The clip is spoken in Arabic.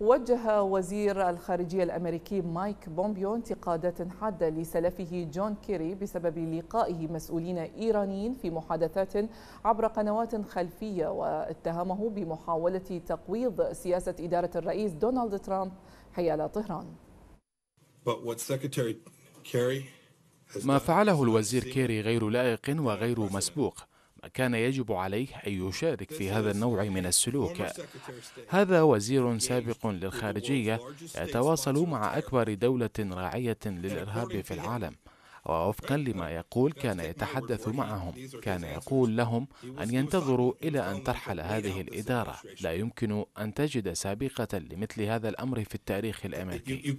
وجه وزير الخارجية الأمريكي مايك بومبيو انتقادات حادة لسلفه جون كيري بسبب لقائه مسؤولين إيرانيين في محادثات عبر قنوات خلفية واتهمه بمحاولة تقويض سياسة إدارة الرئيس دونالد ترامب حيال طهران ما فعله الوزير كيري غير لائق وغير مسبوق كان يجب عليه أن يشارك في هذا النوع من السلوك هذا وزير سابق للخارجية يتواصل مع أكبر دولة راعية للإرهاب في العالم ووفقا لما يقول كان يتحدث معهم كان يقول لهم أن ينتظروا إلى أن ترحل هذه الإدارة لا يمكن أن تجد سابقة لمثل هذا الأمر في التاريخ الأمريكي